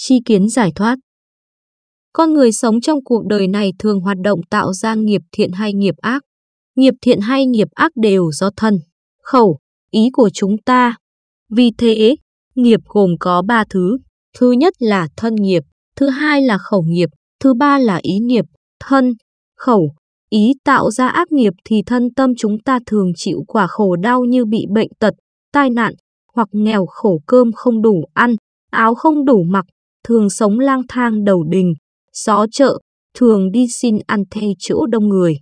chi kiến giải thoát. Con người sống trong cuộc đời này thường hoạt động tạo ra nghiệp thiện hay nghiệp ác. Nghiệp thiện hay nghiệp ác đều do thân, khẩu, ý của chúng ta. Vì thế, nghiệp gồm có ba thứ. Thứ nhất là thân nghiệp, thứ hai là khẩu nghiệp, thứ ba là ý nghiệp. Thân, khẩu, ý tạo ra ác nghiệp thì thân tâm chúng ta thường chịu quả khổ đau như bị bệnh tật, tai nạn, hoặc nghèo khổ cơm không đủ ăn, áo không đủ mặc, thường sống lang thang đầu đình, xó chợ, thường đi xin ăn thay chỗ đông người.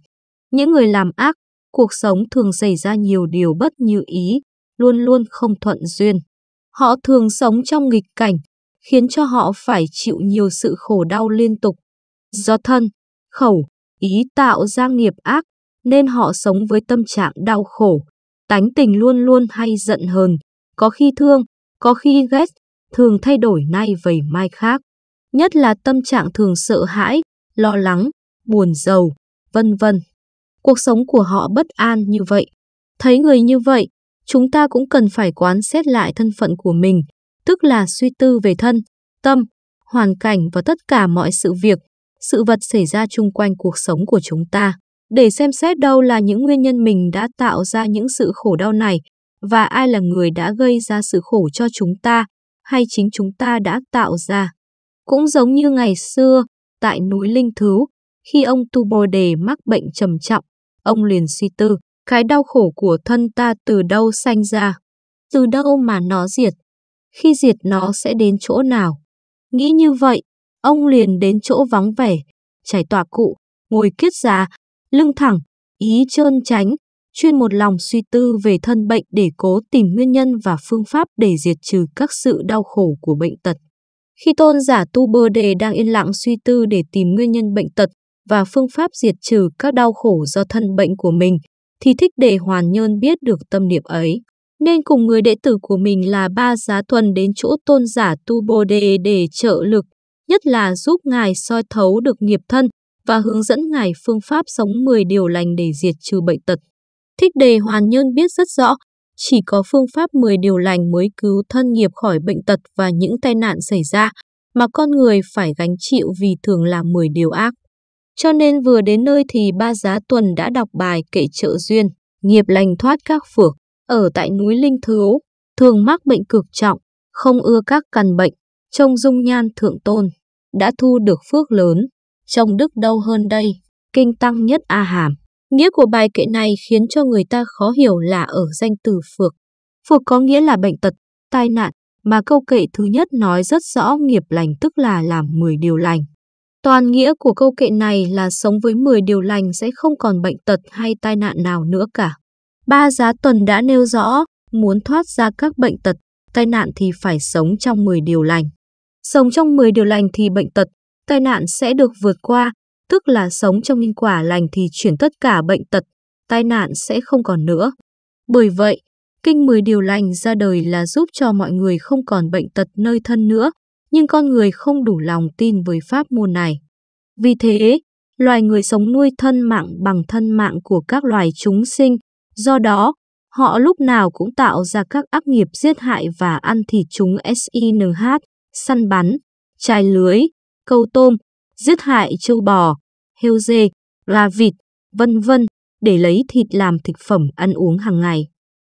Những người làm ác, cuộc sống thường xảy ra nhiều điều bất như ý, luôn luôn không thuận duyên. Họ thường sống trong nghịch cảnh, khiến cho họ phải chịu nhiều sự khổ đau liên tục. Do thân, khẩu, ý tạo ra nghiệp ác, nên họ sống với tâm trạng đau khổ. Tánh tình luôn luôn hay giận hờn, có khi thương, có khi ghét, thường thay đổi nay vầy mai khác, nhất là tâm trạng thường sợ hãi, lo lắng, buồn giàu, vân vân. Cuộc sống của họ bất an như vậy. Thấy người như vậy, chúng ta cũng cần phải quán xét lại thân phận của mình, tức là suy tư về thân, tâm, hoàn cảnh và tất cả mọi sự việc, sự vật xảy ra chung quanh cuộc sống của chúng ta, để xem xét đâu là những nguyên nhân mình đã tạo ra những sự khổ đau này và ai là người đã gây ra sự khổ cho chúng ta hay chính chúng ta đã tạo ra. Cũng giống như ngày xưa, tại núi Linh Thứu, khi ông Tu Bồ Đề mắc bệnh trầm trọng, ông liền suy tư, cái đau khổ của thân ta từ đâu sanh ra, từ đâu mà nó diệt, khi diệt nó sẽ đến chỗ nào. Nghĩ như vậy, ông liền đến chỗ vắng vẻ, trải tòa cụ, ngồi kiết già, lưng thẳng, ý trơn tránh, chuyên một lòng suy tư về thân bệnh để cố tìm nguyên nhân và phương pháp để diệt trừ các sự đau khổ của bệnh tật. Khi tôn giả Tu Bơ Đề đang yên lặng suy tư để tìm nguyên nhân bệnh tật và phương pháp diệt trừ các đau khổ do thân bệnh của mình, thì Thích Đề Hoàn Nhơn biết được tâm niệm ấy, nên cùng người đệ tử của mình là Ba Giá thuần đến chỗ tôn giả Tu Bồ Đề để trợ lực, nhất là giúp ngài soi thấu được nghiệp thân và hướng dẫn ngài phương pháp sống 10 điều lành để diệt trừ bệnh tật. Thích đề hoàn nhân biết rất rõ, chỉ có phương pháp 10 điều lành mới cứu thân nghiệp khỏi bệnh tật và những tai nạn xảy ra, mà con người phải gánh chịu vì thường là 10 điều ác. Cho nên vừa đến nơi thì ba giá tuần đã đọc bài kể trợ duyên, nghiệp lành thoát các phược, ở tại núi Linh Thứu, thường mắc bệnh cực trọng, không ưa các căn bệnh, trông dung nhan thượng tôn, đã thu được phước lớn, trông đức đâu hơn đây, kinh tăng nhất A Hàm. Nghĩa của bài kệ này khiến cho người ta khó hiểu là ở danh từ phược. Phược có nghĩa là bệnh tật, tai nạn, mà câu kệ thứ nhất nói rất rõ nghiệp lành tức là làm 10 điều lành. Toàn nghĩa của câu kệ này là sống với 10 điều lành sẽ không còn bệnh tật hay tai nạn nào nữa cả. Ba giá tuần đã nêu rõ, muốn thoát ra các bệnh tật, tai nạn thì phải sống trong 10 điều lành. Sống trong 10 điều lành thì bệnh tật, tai nạn sẽ được vượt qua, tức là sống trong nhân quả lành thì chuyển tất cả bệnh tật, tai nạn sẽ không còn nữa. Bởi vậy, kinh 10 điều lành ra đời là giúp cho mọi người không còn bệnh tật nơi thân nữa, nhưng con người không đủ lòng tin với pháp môn này. Vì thế, loài người sống nuôi thân mạng bằng thân mạng của các loài chúng sinh, do đó, họ lúc nào cũng tạo ra các ác nghiệp giết hại và ăn thịt chúng SINH, săn bắn, chài lưới, câu tôm, giết hại châu bò, heo dê, gà vịt, vân vân để lấy thịt làm thực phẩm ăn uống hàng ngày.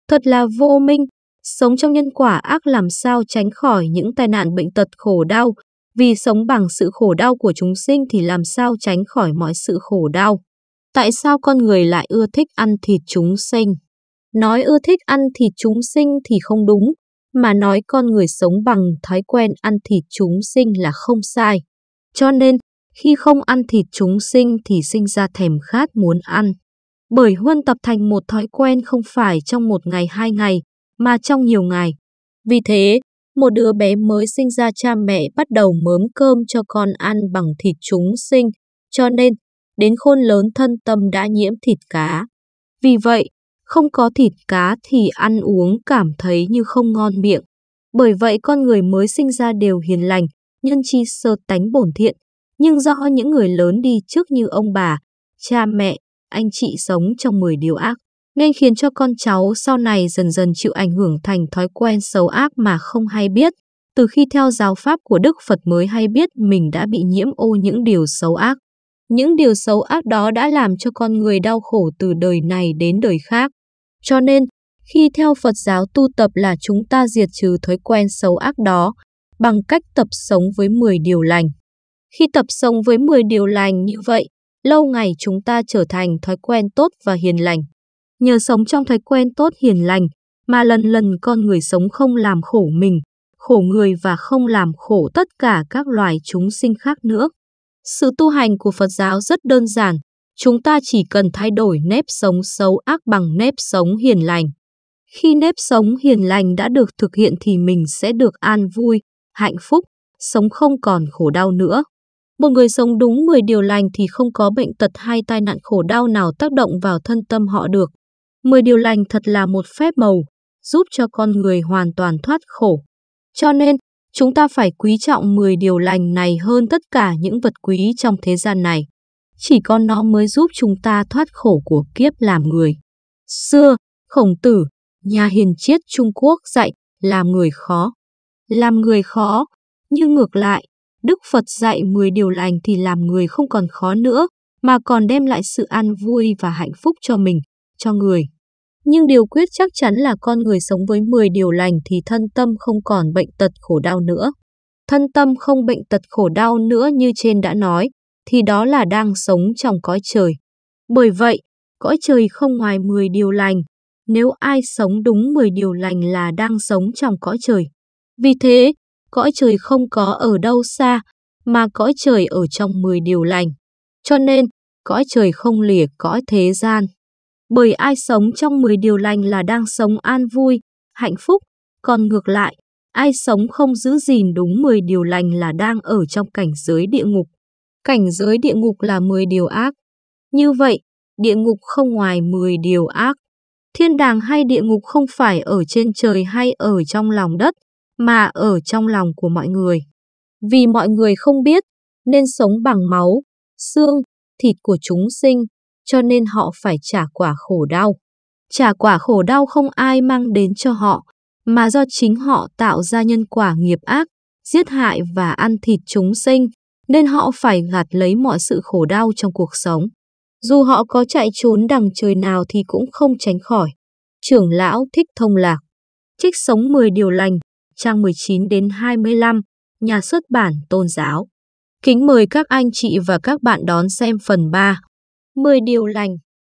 Thật là vô minh, sống trong nhân quả ác làm sao tránh khỏi những tai nạn bệnh tật khổ đau, vì sống bằng sự khổ đau của chúng sinh thì làm sao tránh khỏi mọi sự khổ đau. Tại sao con người lại ưa thích ăn thịt chúng sinh? Nói ưa thích ăn thịt chúng sinh thì không đúng, mà nói con người sống bằng thói quen ăn thịt chúng sinh là không sai. Cho nên, khi không ăn thịt chúng sinh thì sinh ra thèm khát muốn ăn. Bởi huân tập thành một thói quen không phải trong một ngày hai ngày, mà trong nhiều ngày. Vì thế, một đứa bé mới sinh ra cha mẹ bắt đầu mớm cơm cho con ăn bằng thịt chúng sinh, cho nên đến khôn lớn thân tâm đã nhiễm thịt cá. Vì vậy, không có thịt cá thì ăn uống cảm thấy như không ngon miệng. Bởi vậy con người mới sinh ra đều hiền lành, nhân chi sơ tánh bổn thiện, nhưng do những người lớn đi trước như ông bà, cha mẹ, anh chị sống trong 10 điều ác, nên khiến cho con cháu sau này dần dần chịu ảnh hưởng thành thói quen xấu ác mà không hay biết. Từ khi theo giáo pháp của Đức Phật mới hay biết mình đã bị nhiễm ô những điều xấu ác. Những điều xấu ác đó đã làm cho con người đau khổ từ đời này đến đời khác. Cho nên, khi theo Phật giáo tu tập là chúng ta diệt trừ thói quen xấu ác đó bằng cách tập sống với 10 điều lành. Khi tập sống với 10 điều lành như vậy, lâu ngày chúng ta trở thành thói quen tốt và hiền lành. Nhờ sống trong thói quen tốt hiền lành, mà lần lần con người sống không làm khổ mình, khổ người và không làm khổ tất cả các loài chúng sinh khác nữa. Sự tu hành của Phật giáo rất đơn giản, chúng ta chỉ cần thay đổi nếp sống xấu ác bằng nếp sống hiền lành. Khi nếp sống hiền lành đã được thực hiện thì mình sẽ được an vui, hạnh phúc, sống không còn khổ đau nữa. Một người sống đúng 10 điều lành thì không có bệnh tật hay tai nạn khổ đau nào tác động vào thân tâm họ được. 10 điều lành thật là một phép màu, giúp cho con người hoàn toàn thoát khổ. Cho nên, chúng ta phải quý trọng 10 điều lành này hơn tất cả những vật quý trong thế gian này. Chỉ có nó mới giúp chúng ta thoát khổ của kiếp làm người. Xưa, Khổng Tử, nhà hiền triết Trung Quốc dạy, làm người khó. Làm người khó, nhưng ngược lại, Đức Phật dạy 10 điều lành thì làm người không còn khó nữa, mà còn đem lại sự an vui và hạnh phúc cho mình, cho người. Nhưng điều quyết chắc chắn là con người sống với 10 điều lành thì thân tâm không còn bệnh tật khổ đau nữa. Thân tâm không bệnh tật khổ đau nữa như trên đã nói, thì đó là đang sống trong cõi trời. Bởi vậy, cõi trời không ngoài 10 điều lành, nếu ai sống đúng 10 điều lành là đang sống trong cõi trời. Vì thế, cõi trời không có ở đâu xa, mà cõi trời ở trong 10 điều lành. Cho nên, cõi trời không lìa cõi thế gian. Bởi ai sống trong 10 điều lành là đang sống an vui, hạnh phúc, còn ngược lại, ai sống không giữ gìn đúng 10 điều lành là đang ở trong cảnh giới địa ngục. Cảnh giới địa ngục là 10 điều ác. Như vậy, địa ngục không ngoài 10 điều ác. Thiên đàng hay địa ngục không phải ở trên trời hay ở trong lòng đất, mà ở trong lòng của mọi người. Vì mọi người không biết, nên sống bằng máu, xương, thịt của chúng sinh, cho nên họ phải trả quả khổ đau. Trả quả khổ đau không ai mang đến cho họ, mà do chính họ tạo ra nhân quả nghiệp ác, giết hại và ăn thịt chúng sinh, nên họ phải gạt lấy mọi sự khổ đau trong cuộc sống. Dù họ có chạy trốn đằng trời nào thì cũng không tránh khỏi. Trưởng lão thích thông lạc. Trích sống 10 điều lành, trang 19 đến 25, nhà xuất bản tôn giáo. Kính mời các anh chị và các bạn đón xem phần 3. 10 điều lành